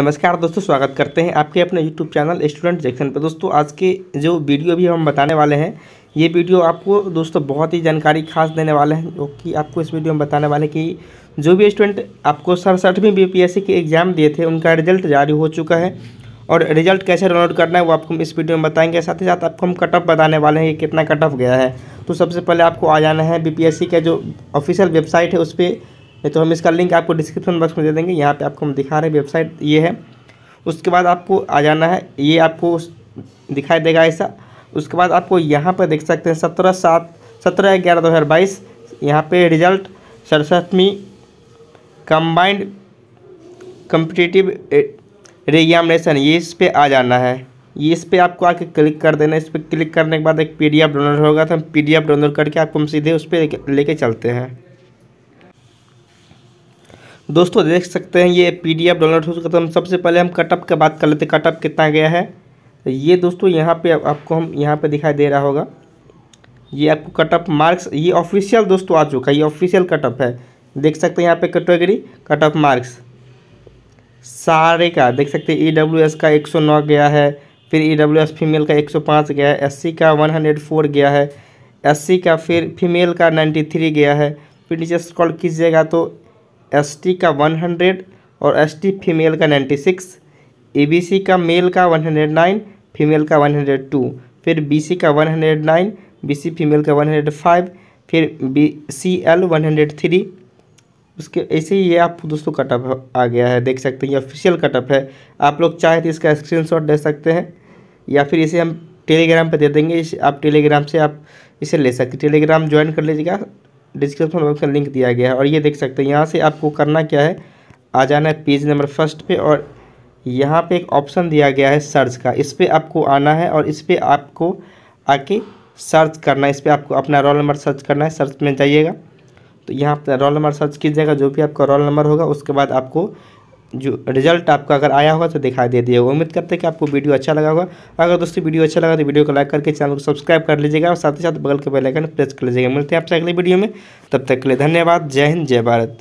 नमस्कार दोस्तों स्वागत करते हैं आपके अपने यूट्यूब चैनल स्टूडेंट जैक्सन पर दोस्तों आज के जो वीडियो भी हम बताने वाले हैं ये वीडियो आपको दोस्तों बहुत ही जानकारी खास देने वाले हैं जो कि आपको इस वीडियो में बताने वाले कि जो भी स्टूडेंट आपको सड़सठवीं बी पी एस सी के एग्ज़ाम दिए थे उनका रिजल्ट जारी हो चुका है और रिजल्ट कैसे डाउनलोड करना है वो आपको हम इस वीडियो में बताएंगे साथ ही साथ आपको हम कट ऑफ बताने वाले हैं कि कितना कट ऑफ गया है तो सबसे पहले आपको आ जाना है बी पी एस सी का जो ऑफिशियल वेबसाइट है उस पर नहीं तो हम इसका लिंक आपको डिस्क्रिप्शन बॉक्स में दे देंगे यहाँ पे आपको हम दिखा रहे हैं वेबसाइट ये है उसके बाद आपको आ जाना है ये आपको दिखाई देगा ऐसा उसके बाद आपको यहाँ पर देख सकते हैं सत्रह सात सत्रह ग्यारह दो हज़ार बाईस यहाँ पर रिजल्ट सड़सठवीं कम्बाइंड कम्पिटिटिव एग्जामिनेशन ये इस पर आ जाना है ये इस पर आपको आके क्लिक कर देना इस पर क्लिक करने के बाद एक पी एफ डाउनलोड होगा तो हम एफ डाउनलोड करके आपको हम सीधे उस पर लेके चलते हैं दोस्तों देख सकते हैं ये पी डी एफ डाउनलोड हो चुका था हम सबसे पहले हम कटअप का बात कर लेते हैं कटअप कितना गया है तो ये दोस्तों यहाँ पे आपको हम यहाँ पे दिखाई दे रहा होगा ये आपको कटअप मार्क्स ये ऑफिशियल दोस्तों आ चुका है ये ऑफिशियल कटअप है देख सकते हैं यहाँ पे कैटेगरी कटअप मार्क्स सारे का देख सकते हैं ई e का नौ गया है फिर ई e फीमेल का पाँच गया है सी का फोर गया है सी का फिर फीमेल का थ्री गया है फिर नीचे स्क्रॉल कीजिएगा तो एसटी का 100 और एसटी फीमेल का 96 एबीसी का मेल का 109 फीमेल का 102 फिर बीसी का 109 बीसी फीमेल का 105 फिर बी सी एल वन उसके ऐसे ही ये आप दोस्तों कटअप आ गया है देख सकते हैं ये ऑफिशियल कटअप है आप लोग चाहे तो इसका स्क्रीनशॉट दे सकते हैं या फिर इसे हम टेलीग्राम पर दे देंगे इस आप टेलीग्राम से आप इसे ले सकते टेलीग्राम ज्वाइन कर लीजिएगा डिस्क्रिप्शन बॉक्स में लिंक दिया गया है और ये देख सकते हैं यहाँ से आपको करना क्या है आ जाना है पेज नंबर फर्स्ट पे और यहाँ पे एक ऑप्शन दिया गया है सर्च का इस पर आपको आना है और इस पर आपको आके सर्च करना है इस पर आपको अपना रोल नंबर सर्च करना है सर्च में जाइएगा तो यहाँ पर रोल नंबर सर्च कीजिएगा जो भी आपका रोल नंबर होगा उसके बाद आपको जो रिजल्ट आपका अगर आया होगा तो दिखाई दे दिया होगा उम्मीद करते हैं कि आपको वीडियो अच्छा लगा होगा अगर दोस्तों वीडियो अच्छा लगा तो वीडियो को लाइक करके चैनल को सब्सक्राइब कर लीजिएगा और साथ ही साथ बगल के बेल आइकन प्रेस कर लीजिएगा मिलते हैं आपसे अगले वीडियो में तब तक के लिए धन्यवाद जय हिंद जय भारत